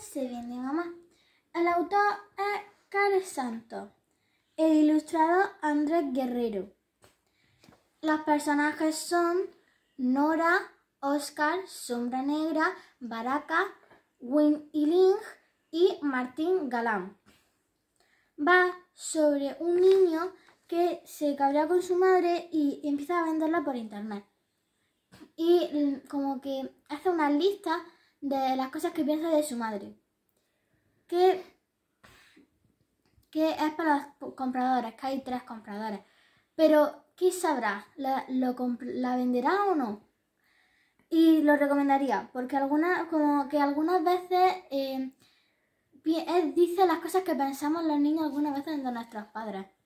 se vende mamá. El autor es Carlos Santos. e ilustrado Andrés Guerrero. Los personajes son Nora, Oscar, Sombra Negra, Baraka, Win y Ling y Martín Galán. Va sobre un niño que se cabrea con su madre y empieza a venderla por internet. Y mm, como que hace una lista de las cosas que piensa de su madre. Que, que es para los compradores, que hay tres compradores, Pero, ¿qué sabrá? ¿La, venderá o no? Y lo recomendaría, porque algunas, como que algunas veces eh, eh, dice las cosas que pensamos los niños algunas veces de nuestros padres.